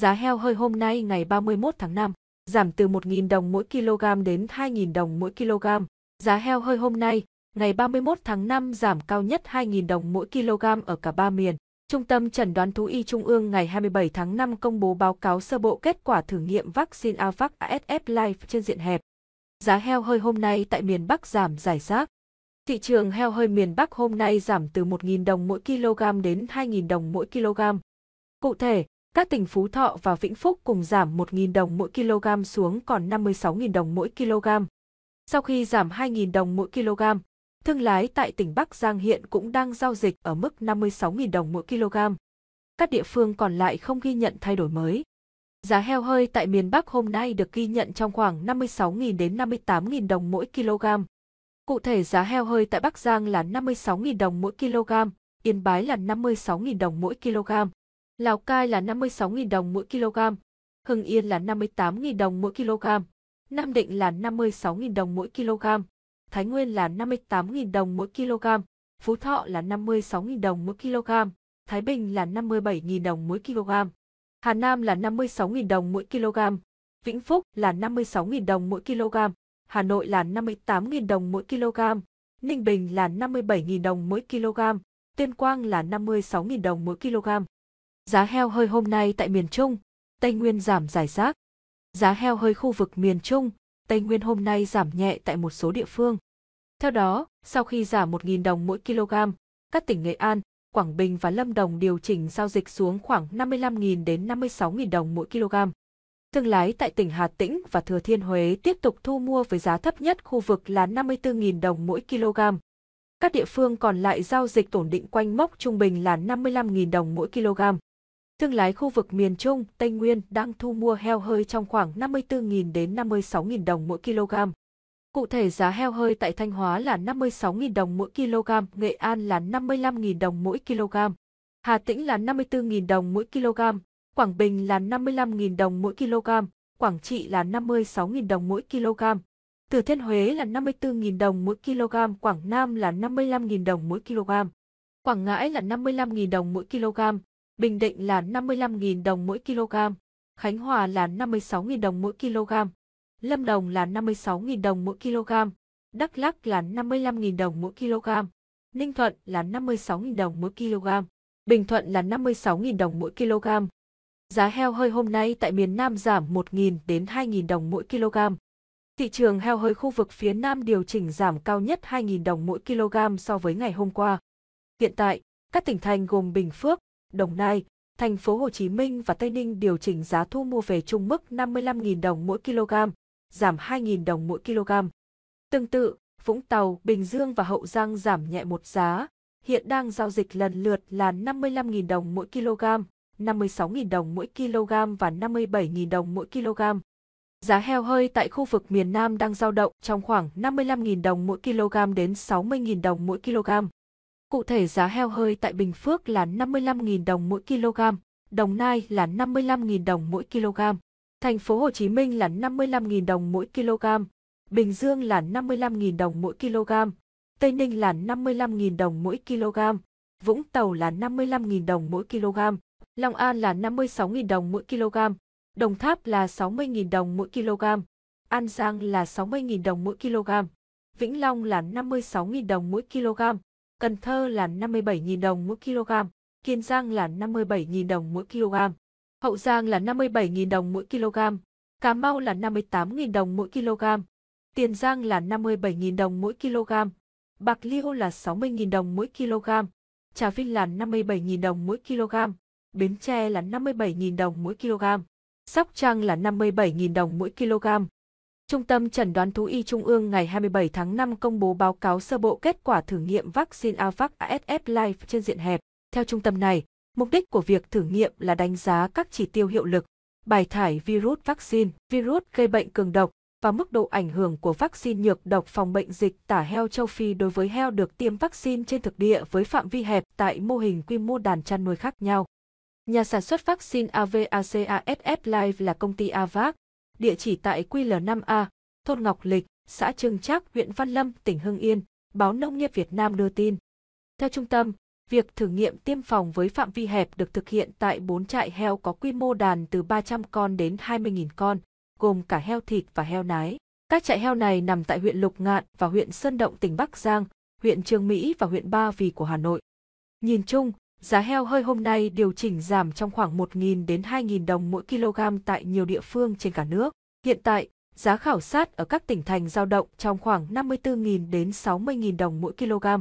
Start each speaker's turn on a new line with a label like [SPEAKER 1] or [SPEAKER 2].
[SPEAKER 1] Giá heo hơi hôm nay ngày 31 tháng 5 giảm từ 1.000 đồng mỗi kg đến 2.000 đồng mỗi kg. Giá heo hơi hôm nay, ngày 31 tháng 5 giảm cao nhất 2.000 đồng mỗi kg ở cả ba miền. Trung tâm Chẩn đoán Thú y Trung ương ngày 27 tháng 5 công bố báo cáo sơ bộ kết quả thử nghiệm vaccine AVAC ASF Life trên diện hẹp. Giá heo hơi hôm nay tại miền Bắc giảm giải rác. Thị trường heo hơi miền Bắc hôm nay giảm từ 1.000 đồng mỗi kg đến 2.000 đồng mỗi kg. Cụ thể, các tỉnh Phú Thọ và Vĩnh Phúc cùng giảm 1.000 đồng mỗi kg xuống còn 56.000 đồng mỗi kg. Sau khi giảm 2.000 đồng mỗi kg, thương lái tại tỉnh Bắc Giang hiện cũng đang giao dịch ở mức 56.000 đồng mỗi kg. Các địa phương còn lại không ghi nhận thay đổi mới. Giá heo hơi tại miền Bắc hôm nay được ghi nhận trong khoảng 56.000 đến 58.000 đồng mỗi kg. Cụ thể giá heo hơi tại Bắc Giang là 56.000 đồng mỗi kg, Yên Bái là 56.000 đồng mỗi kg. Lào Cai là 56.000 đồng mỗi kg, Hưng Yên là 58.000 đồng mỗi kg, Nam Định là 56.000 đồng mỗi kg, Thái Nguyên là 58.000 đồng mỗi kg, Phú Thọ là 56.000 đồng mỗi kg, Thái Bình là 57.000 đồng mỗi kg, Hà Nam là 56.000 đồng mỗi kg, Vĩnh Phúc là 56.000 đồng mỗi kg, Hà Nội là 58.000 đồng mỗi kg, Ninh Bình là 57.000 đồng mỗi kg, Tuyên Quang là 56.000 đồng mỗi kg. Giá heo hơi hôm nay tại miền Trung, Tây Nguyên giảm giải rác. Giá heo hơi khu vực miền Trung, Tây Nguyên hôm nay giảm nhẹ tại một số địa phương. Theo đó, sau khi giảm 1.000 đồng mỗi kg, các tỉnh Nghệ An, Quảng Bình và Lâm Đồng điều chỉnh giao dịch xuống khoảng 55.000 đến 56.000 đồng mỗi kg. Thương lái tại tỉnh Hà Tĩnh và Thừa Thiên Huế tiếp tục thu mua với giá thấp nhất khu vực là 54.000 đồng mỗi kg. Các địa phương còn lại giao dịch ổn định quanh mốc trung bình là 55.000 đồng mỗi kg thương lái khu vực miền Trung, Tây Nguyên đang thu mua heo hơi trong khoảng 54.000 đến 56.000 đồng mỗi kg. Cụ thể giá heo hơi tại Thanh Hóa là 56.000 đồng mỗi kg, Nghệ An là 55.000 đồng mỗi kg, Hà Tĩnh là 54.000 đồng mỗi kg, Quảng Bình là 55.000 đồng mỗi kg, Quảng Trị là 56.000 đồng mỗi kg, từ Thiên Huế là 54.000 đồng mỗi kg, Quảng Nam là 55.000 đồng mỗi kg, Quảng Ngãi là 55.000 đồng mỗi kg, Bình Định là 55.000 đồng mỗi kg, Khánh Hòa là 56.000 đồng mỗi kg, Lâm Đồng là 56.000 đồng mỗi kg, Đắk Lắk là 55.000 đồng mỗi kg, Ninh Thuận là 56.000 đồng mỗi kg, Bình Thuận là 56.000 đồng mỗi kg. Giá heo hơi hôm nay tại miền Nam giảm 1.000 đến 2.000 đồng mỗi kg. Thị trường heo hơi khu vực phía Nam điều chỉnh giảm cao nhất 2.000 đồng mỗi kg so với ngày hôm qua. Hiện tại, các tỉnh thành gồm Bình Phước, Đồng Nai, thành phố Hồ Chí Minh và Tây Ninh điều chỉnh giá thu mua về chung mức 55.000 đồng mỗi kg, giảm 2.000 đồng mỗi kg. Tương tự, Vũng Tàu, Bình Dương và Hậu Giang giảm nhẹ một giá, hiện đang giao dịch lần lượt là 55.000 đồng mỗi kg, 56.000 đồng mỗi kg và 57.000 đồng mỗi kg. Giá heo hơi tại khu vực miền Nam đang giao động trong khoảng 55.000 đồng mỗi kg đến 60.000 đồng mỗi kg. Cụ thể giá heo hơi tại Bình Phước là 55.000 đồng mỗi kg, Đồng Nai là 55.000 đồng mỗi kg, Thành phố Hồ Chí Minh là 55.000 đồng mỗi kg, Bình Dương là 55.000 đồng mỗi kg, Tây Ninh là 55.000 đồng mỗi kg, Vũng Tàu là 55.000 đồng mỗi kg, Long An là 56.000 đồng mỗi kg, Đồng Tháp là 60.000 đồng mỗi kg, An Giang là 60.000 đồng mỗi kg, Vĩnh Long là 56.000 đồng mỗi kg, Cần Thơ là 57.000 đồng mỗi kg, Kiên Giang là 57.000 đồng mỗi kg, Hậu Giang là 57.000 đồng mỗi kg, Cà Mau là 58.000 đồng mỗi kg, Tiền Giang là 57.000 đồng mỗi kg, Bạc Liêu là 60.000 đồng mỗi kg, Trà Vinh là 57.000 đồng mỗi kg, Bến Tre là 57.000 đồng mỗi kg, Sóc Trăng là 57.000 đồng mỗi kg. Trung tâm Chẩn đoán Thú y Trung ương ngày 27 tháng 5 công bố báo cáo sơ bộ kết quả thử nghiệm vaccine AVAC ASF Life trên diện hẹp. Theo trung tâm này, mục đích của việc thử nghiệm là đánh giá các chỉ tiêu hiệu lực, bài thải virus vaccine, virus gây bệnh cường độc và mức độ ảnh hưởng của vaccine nhược độc phòng bệnh dịch tả heo châu Phi đối với heo được tiêm vaccine trên thực địa với phạm vi hẹp tại mô hình quy mô đàn chăn nuôi khác nhau. Nhà sản xuất vaccine AVACASF Live là công ty AVAC, địa chỉ tại QL5A, thôn Ngọc Lịch, xã Trương Trác, huyện Văn Lâm, tỉnh Hưng Yên, báo Nông nghiệp Việt Nam đưa tin. Theo trung tâm, việc thử nghiệm tiêm phòng với phạm vi hẹp được thực hiện tại 4 trại heo có quy mô đàn từ 300 con đến 20.000 con, gồm cả heo thịt và heo nái. Các trại heo này nằm tại huyện Lục Ngạn và huyện Sơn Động tỉnh Bắc Giang, huyện Trương Mỹ và huyện Ba Vì của Hà Nội. Nhìn chung, Giá heo hơi hôm nay điều chỉnh giảm trong khoảng 1.000 đến 2.000 đồng mỗi kg tại nhiều địa phương trên cả nước. Hiện tại, giá khảo sát ở các tỉnh thành giao động trong khoảng 54.000 đến 60.000 đồng mỗi kg.